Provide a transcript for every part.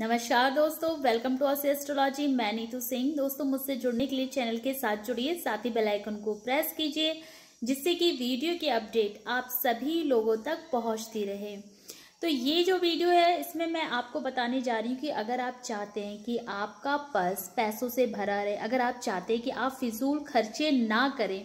नमस्कार दोस्तों welcome to असी एस्ट्रोलॉजी मैं नीतू सिंह दोस्तों मुझसे जुड़ने के लिए चैनल के साथ जुड़िए साथ ही बेल आइकन को प्रेस कीजिए जिससे कि वीडियो की अपडेट आप सभी लोगों तक पहुंचती रहे तो ये जो वीडियो है इसमें मैं आपको बताने जा रही हूँ कि अगर आप चाहते हैं कि आपका पर्स पैसों से भरा रहे अगर आप चाहते हैं कि आप फिजूल खर्चे ना करें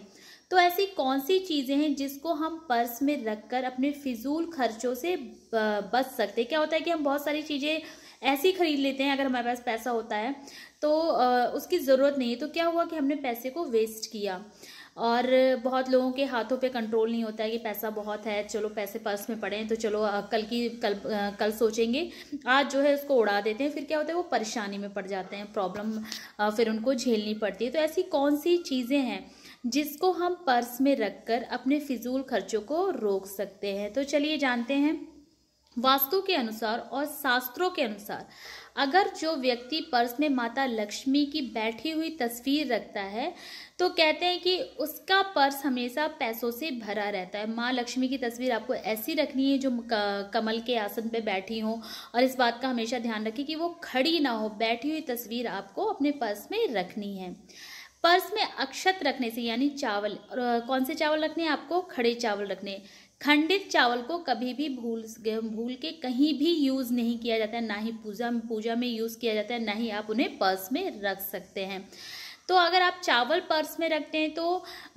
तो ऐसी कौन सी चीज़ें हैं जिसको हम पर्स में रख कर अपने फिजूल खर्चों से बच सकते क्या होता है कि हम बहुत सारी चीज़ें ऐसे ही ख़रीद लेते हैं अगर हमारे पास पैसा होता है तो उसकी ज़रूरत नहीं है तो क्या हुआ कि हमने पैसे को वेस्ट किया और बहुत लोगों के हाथों पे कंट्रोल नहीं होता है कि पैसा बहुत है चलो पैसे पर्स में पड़े हैं तो चलो कल की कल कल सोचेंगे आज जो है उसको उड़ा देते हैं फिर क्या होता है वो परेशानी में पड़ जाते हैं प्रॉब्लम फिर उनको झेलनी पड़ती है तो ऐसी कौन सी चीज़ें हैं जिसको हम पर्स में रख कर अपने फिजूल खर्चों को रोक सकते हैं तो चलिए जानते हैं वास्तु के अनुसार और शास्त्रों के अनुसार अगर जो व्यक्ति पर्स में माता लक्ष्मी की बैठी हुई तस्वीर रखता है तो कहते हैं कि उसका पर्स हमेशा पैसों से भरा रहता है माँ लक्ष्मी की तस्वीर आपको ऐसी रखनी है जो कमल के आसन पे बैठी हो और इस बात का हमेशा ध्यान रखें कि वो खड़ी ना हो बैठी हुई तस्वीर आपको अपने पर्स में रखनी है पर्स में अक्षत रखने से यानी चावल और कौन से चावल रखने हैं आपको खड़े चावल रखने खंडित चावल को कभी भी भूल भूल के कहीं भी यूज़ नहीं किया जाता है ना ही पूजा पूजा में यूज़ किया जाता है ना ही आप उन्हें पर्स में रख सकते हैं तो अगर आप चावल पर्स में रखते हैं तो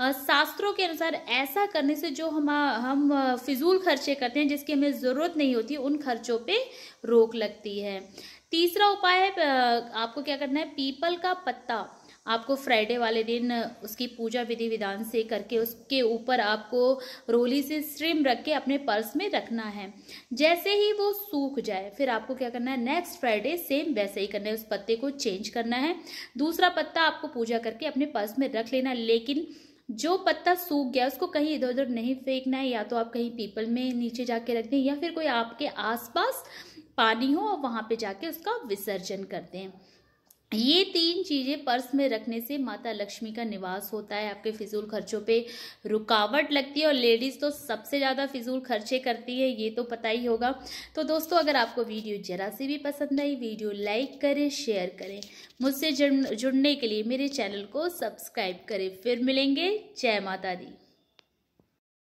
शास्त्रों के अनुसार ऐसा करने से जो हम हम फिजूल खर्चे करते हैं जिसकी हमें ज़रूरत नहीं होती उन खर्चों पे रोक लगती है तीसरा उपाय है आपको क्या करना है पीपल का पत्ता आपको फ्राइडे वाले दिन उसकी पूजा विधि विधान से करके उसके ऊपर आपको रोली से स्ट्रिम रख के अपने पर्स में रखना है जैसे ही वो सूख जाए फिर आपको क्या करना है नेक्स्ट फ्राइडे सेम वैसे ही करना है उस पत्ते को चेंज करना है दूसरा पत्ता आपको पूजा करके अपने पर्स में रख लेना लेकिन जो पत्ता सूख गया उसको कहीं इधर उधर नहीं फेंकना है या तो आप कहीं पीपल में नीचे जाके रख दें या फिर कोई आपके आसपास पानी हो और वहाँ पे जाके उसका विसर्जन कर दें ये तीन चीज़ें पर्स में रखने से माता लक्ष्मी का निवास होता है आपके फिजूल खर्चों पे रुकावट लगती है और लेडीज़ तो सबसे ज़्यादा फिजूल खर्चे करती है ये तो पता ही होगा तो दोस्तों अगर आपको वीडियो जरा सी भी पसंद आई वीडियो लाइक करें शेयर करें मुझसे जुड़ने के लिए मेरे चैनल को सब्सक्राइब करें फिर मिलेंगे जय माता दी